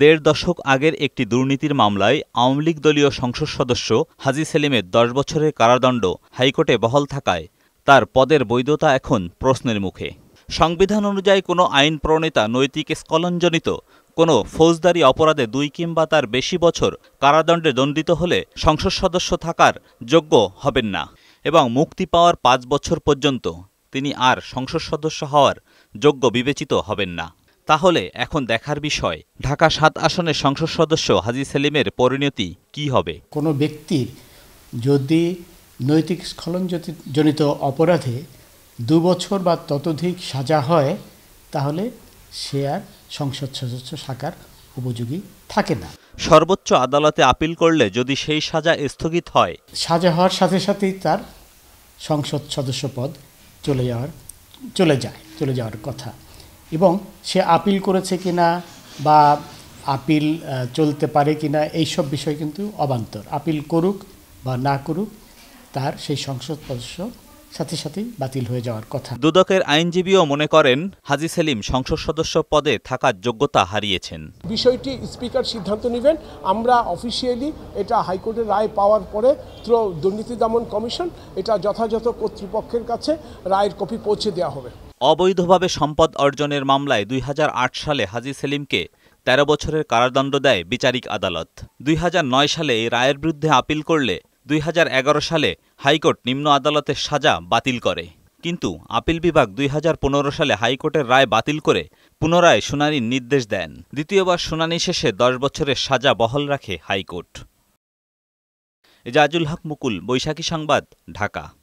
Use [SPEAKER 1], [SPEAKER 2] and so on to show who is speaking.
[SPEAKER 1] দেড় দশক আগের একটি দুর্নীতির মামলায় আওয়ামী লীগ দলীয় সংসদ সদস্য হাজি সেলিমের দশ বছরের কারাদণ্ড হাইকোর্টে বহাল থাকায় তার পদের বৈধতা এখন প্রশ্নের মুখে সংবিধান অনুযায়ী কোনো আইন প্রণেতা নৈতিক স্কলনজনিত কোনো ফৌজদারি অপরাধে দুই কিংবা তার বেশি বছর কারাদণ্ডে দণ্ডিত হলে সংসদ সদস্য থাকার যোগ্য হবেন না এবং মুক্তি পাওয়ার পাঁচ বছর পর্যন্ত তিনি আর সংসদ সদস্য হওয়ার যোগ্য বিবেচিত হবেন না তাহলে এখন দেখার বিষয় ঢাকা সাত আসনের সংসদ সদস্য হাজি সেলিমের পরিণতি কি হবে কোনো ব্যক্তির যদি নৈতিক স্খলনজনিত
[SPEAKER 2] অপরাধে দু বছর বা ততোধিক সাজা হয় তাহলে সে আর সংসদ সদস্য শাখার উপযোগী থাকে না
[SPEAKER 1] সর্বোচ্চ আদালতে আপিল করলে যদি সেই সাজা স্থগিত হয়
[SPEAKER 2] সাজা হওয়ার সাথে সাথেই তার সংসদ সদস্য পদ চলে যাওয়ার চলে যায় চলে যাওয়ার কথা এবং সে আপিল করেছে কিনা বা আপিল চলতে পারে কিনা এইসব বিষয় কিন্তু অবান্তর আপিল করুক বা না করুক তার সেই সংসদ সদস্য সাথে সাথেই বাতিল হয়ে যাওয়ার কথা
[SPEAKER 1] দুদকের আইনজীবীও মনে করেন হাজি সেলিম সংসদ সদস্য পদে থাকার যোগ্যতা হারিয়েছেন
[SPEAKER 3] বিষয়টি স্পিকার সিদ্ধান্ত নেবেন আমরা অফিসিয়ালি এটা হাইকোর্টের রায় পাওয়ার পরে দুর্নীতি দমন কমিশন এটা যথাযথ কর্তৃপক্ষের কাছে রায়ের কপি পৌঁছে দেওয়া হবে
[SPEAKER 1] অবৈধভাবে সম্পদ অর্জনের মামলায় দুই সালে হাজি সেলিমকে ১৩ বছরের কারাদণ্ড দেয় বিচারিক আদালত দুই সালে এই রায়ের বিরুদ্ধে আপিল করলে দুই সালে হাইকোর্ট নিম্ন আদালতের সাজা বাতিল করে কিন্তু আপিল বিভাগ দুই সালে হাইকোর্টের রায় বাতিল করে পুনরায় শুনানির নির্দেশ দেন দ্বিতীয়বার শুনানি শেষে দশ বছরের সাজা বহল রাখে হাইকোর্ট এজাজুল হক মুকুল বৈশাখী সংবাদ ঢাকা